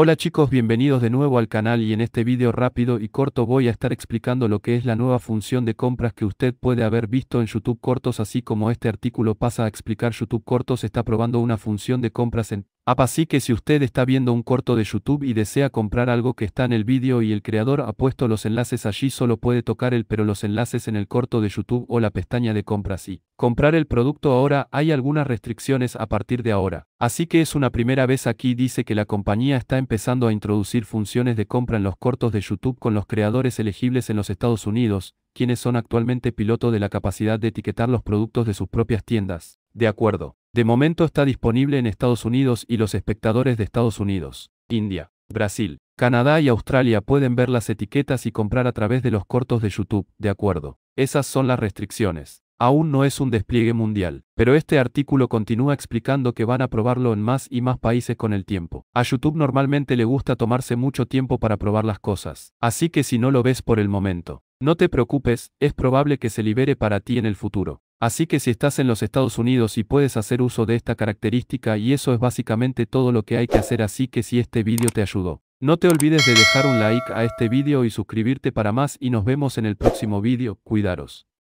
Hola chicos bienvenidos de nuevo al canal y en este vídeo rápido y corto voy a estar explicando lo que es la nueva función de compras que usted puede haber visto en YouTube Cortos así como este artículo pasa a explicar YouTube Cortos está probando una función de compras en App así que si usted está viendo un corto de YouTube y desea comprar algo que está en el vídeo y el creador ha puesto los enlaces allí solo puede tocar el pero los enlaces en el corto de YouTube o la pestaña de compras y comprar el producto ahora hay algunas restricciones a partir de ahora. Así que es una primera vez aquí dice que la compañía está empezando a introducir funciones de compra en los cortos de YouTube con los creadores elegibles en los Estados Unidos, quienes son actualmente piloto de la capacidad de etiquetar los productos de sus propias tiendas. De acuerdo. De momento está disponible en Estados Unidos y los espectadores de Estados Unidos, India, Brasil, Canadá y Australia pueden ver las etiquetas y comprar a través de los cortos de YouTube, de acuerdo. Esas son las restricciones. Aún no es un despliegue mundial, pero este artículo continúa explicando que van a probarlo en más y más países con el tiempo. A YouTube normalmente le gusta tomarse mucho tiempo para probar las cosas, así que si no lo ves por el momento, no te preocupes, es probable que se libere para ti en el futuro. Así que si estás en los Estados Unidos y puedes hacer uso de esta característica y eso es básicamente todo lo que hay que hacer así que si este vídeo te ayudó. No te olvides de dejar un like a este vídeo y suscribirte para más y nos vemos en el próximo vídeo, cuidaros.